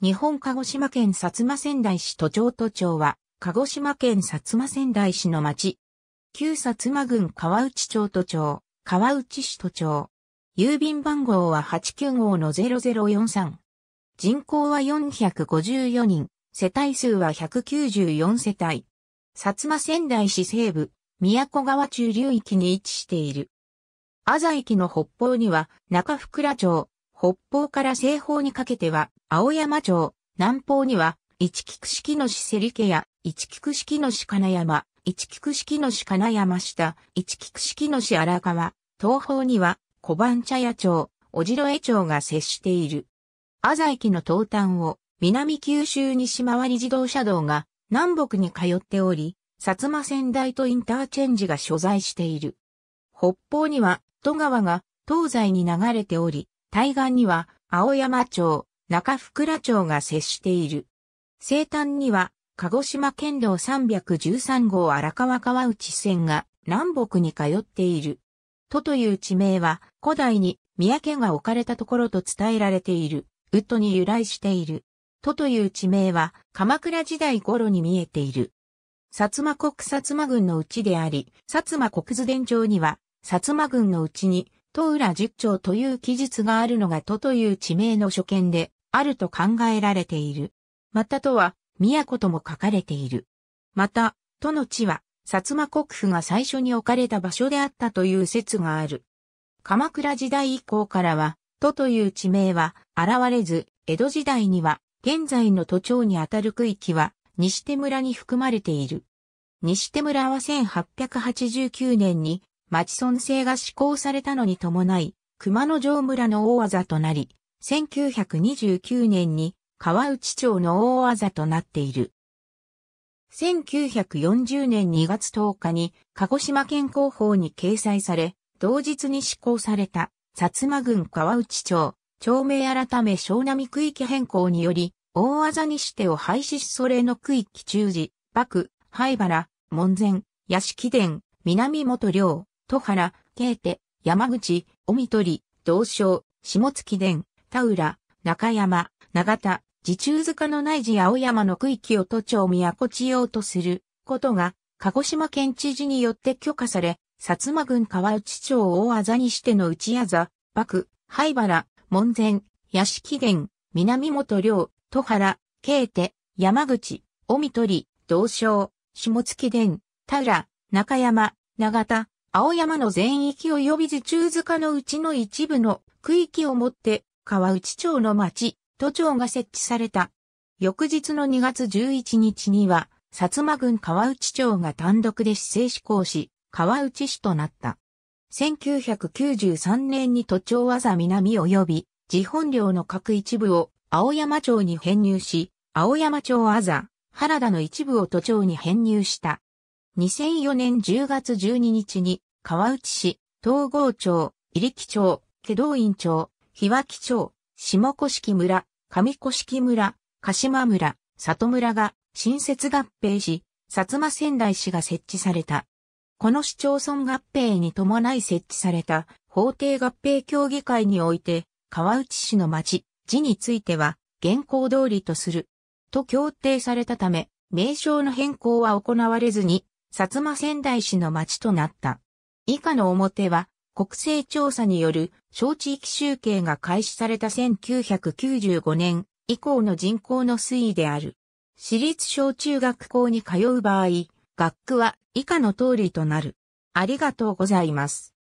日本鹿児島県薩摩仙台市都庁都庁は、鹿児島県薩摩仙台市の町。旧薩摩郡川内町都庁、川内市都庁。郵便番号は89号の0043。人口は454人、世帯数は194世帯。薩摩仙台市西部、宮古川中流域に位置している。阿佐駅の北方には中福良町、北方から西方にかけては、青山町、南方には、一菊式の市セリケや、一菊式の市金山、一菊式の市金山下、一菊式の市荒川、東方には、小判茶屋町、小城江町が接している。浅井駅の東端を、南九州西回り自動車道が、南北に通っており、薩摩仙台とインターチェンジが所在している。北方には、戸川が東西に流れており、対岸には青山町、中福良町が接している。西端には鹿児島県道313号荒川川内線が南北に通っている。都という地名は古代に三宅が置かれたところと伝えられている、ウッドに由来している。都という地名は鎌倉時代頃に見えている。薩摩国薩摩軍のうちであり、薩摩国図伝帳には、薩摩軍のうちに戸浦十丁という記述があるのが都という地名の所見であると考えられている。また都は都とも書かれている。また、都の地は薩摩国府が最初に置かれた場所であったという説がある。鎌倉時代以降からは、都という地名は現れず、江戸時代には現在の都庁にあたる区域は西手村に含まれている。西手村は1889年に町村制が施行されたのに伴い、熊野城村の大技となり、1929年に川内町の大技となっている。1940年2月10日に鹿児島県広報に掲載され、同日に施行された薩摩郡川内町、町名改め小南区域変更により、大技にしてを廃止しそれの区域中寺、幕、灰原、門前、屋敷殿、南本領、戸原、慶手、山口、尾身取、道章、下月殿、田浦、中山、長田、地中塚の内地青山の区域を都庁都地用とすることが、鹿児島県知事によって許可され、薩摩郡川内町を大あにしての内あざ、幕、灰原、門前、屋敷殿、南本領、戸原、慶手、山口、尾身取、道章、下月殿、田浦、中山、長田、青山の全域及び地中塚のうちの一部の区域をもって川内町の町、都庁が設置された。翌日の2月11日には、薩摩郡川内町が単独で市政施行し、川内市となった。1993年に都庁技南及び、地本領の各一部を青山町に編入し、青山町技、原田の一部を都庁に編入した。2004年10月12日に、川内市、東郷町、入木町、祁道院町、日脇町、下甑村、上甑村、鹿島村、里村が新設合併し、薩摩仙台市が設置された。この市町村合併に伴い設置された法定合併協議会において、川内市の町、字については、現行通りとする。と協定されたため、名称の変更は行われずに、薩摩仙台市の町となった。以下の表は、国勢調査による小地域集計が開始された1995年以降の人口の推移である。私立小中学校に通う場合、学区は以下の通りとなる。ありがとうございます。